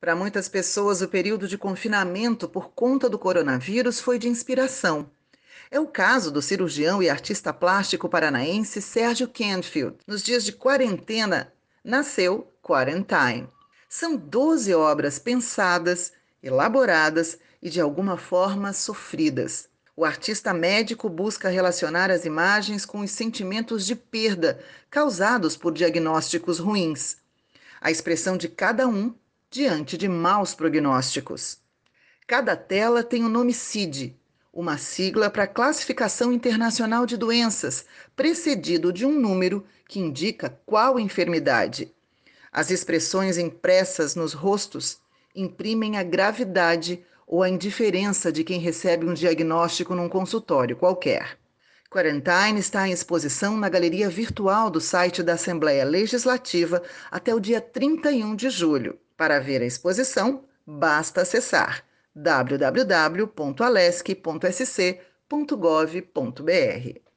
Para muitas pessoas, o período de confinamento por conta do coronavírus foi de inspiração. É o caso do cirurgião e artista plástico paranaense Sérgio Canfield. Nos dias de quarentena, nasceu Quarantine. São 12 obras pensadas, elaboradas e de alguma forma sofridas. O artista médico busca relacionar as imagens com os sentimentos de perda causados por diagnósticos ruins, a expressão de cada um diante de maus prognósticos. Cada tela tem o um nome CID, uma sigla para a Classificação Internacional de Doenças, precedido de um número que indica qual enfermidade. As expressões impressas nos rostos imprimem a gravidade ou a indiferença de quem recebe um diagnóstico num consultório qualquer. Quarantine está em exposição na galeria virtual do site da Assembleia Legislativa até o dia 31 de julho. Para ver a exposição, basta acessar www.alesc.sc.gov.br.